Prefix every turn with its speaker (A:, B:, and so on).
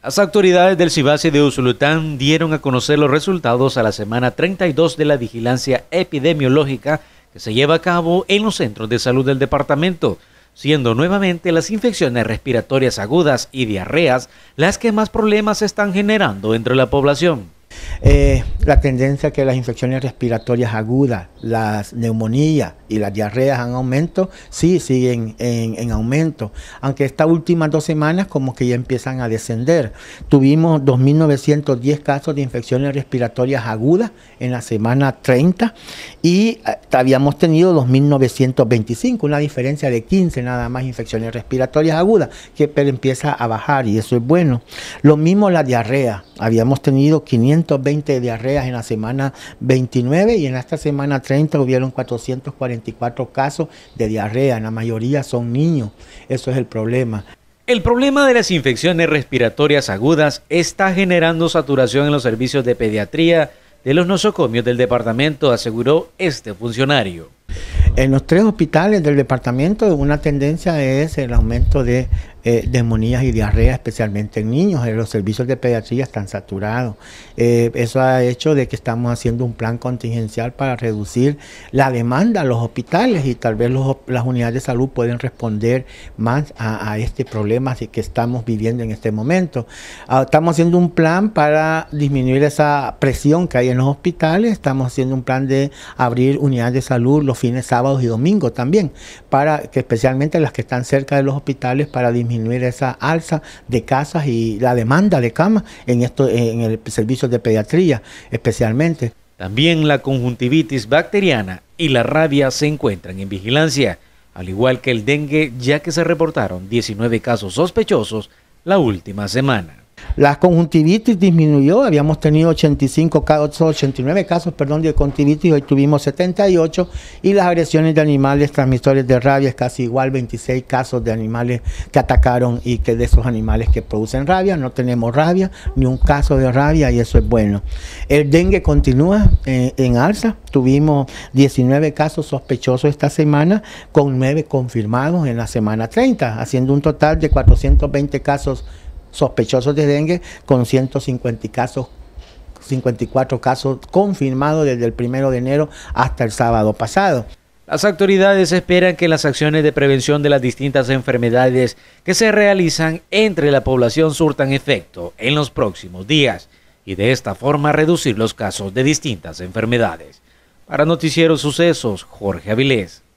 A: Las autoridades del Cibase de Usulután dieron a conocer los resultados a la semana 32 de la vigilancia epidemiológica que se lleva a cabo en los centros de salud del departamento, siendo nuevamente las infecciones respiratorias agudas y diarreas las que más problemas están generando entre la población.
B: Eh, la tendencia que las infecciones respiratorias agudas, las neumonías y las diarreas han aumentado, sí siguen en, aumento, aunque estas últimas dos semanas como que ya empiezan a descender. Tuvimos 2.910 casos de infecciones respiratorias agudas en la semana 30 y eh, habíamos tenido 2.925, una diferencia de 15 nada más infecciones respiratorias agudas, que empieza a bajar y eso es bueno. Lo mismo la diarrea, habíamos tenido 520 20 diarreas en la semana 29 y en esta semana 30 hubieron 444 casos de diarrea. La mayoría son niños. Eso es el problema.
A: El problema de las infecciones respiratorias agudas está generando saturación en los servicios de pediatría de los nosocomios del departamento, aseguró este funcionario.
B: En los tres hospitales del departamento una tendencia es el aumento de eh, demonías y diarrea, especialmente en niños. Eh, los servicios de pediatría están saturados. Eh, eso ha hecho de que estamos haciendo un plan contingencial para reducir la demanda a los hospitales y tal vez las unidades de salud pueden responder más a, este problema que estamos viviendo en este momento. Ah, estamos haciendo un plan para disminuir esa presión que hay en los hospitales. Estamos haciendo un plan de abrir unidades de salud los fines sábados y domingos también, para que especialmente las que están cerca de los hospitales para disminuir esa alza de casas y la demanda de camas en, esto, en el servicio de pediatría especialmente.
A: También la conjuntivitis bacteriana y la rabia se encuentran en vigilancia, al igual que el dengue, ya que se reportaron 19 casos sospechosos la última semana.
B: La conjuntivitis disminuyó, habíamos tenido 85 casos, 89 casos, perdón, de conjuntivitis, hoy tuvimos 78 y las agresiones de animales transmisores de rabia es casi igual, 26 casos de animales que atacaron y que de esos animales que producen rabia, no tenemos rabia, ni un caso de rabia y eso es bueno. El dengue continúa eh, en, alza, tuvimos 19 casos sospechosos esta semana con 9 confirmados en la semana 30, haciendo un total de 420 casos sospechosos de dengue con 150 casos 54 casos confirmados desde el 1 de enero hasta el sábado pasado.
A: Las autoridades esperan que las acciones de prevención de las distintas enfermedades que se realizan entre la población surtan efecto en los próximos días y de esta forma reducir los casos de distintas enfermedades. Para Noticieros Sucesos, Jorge Avilés.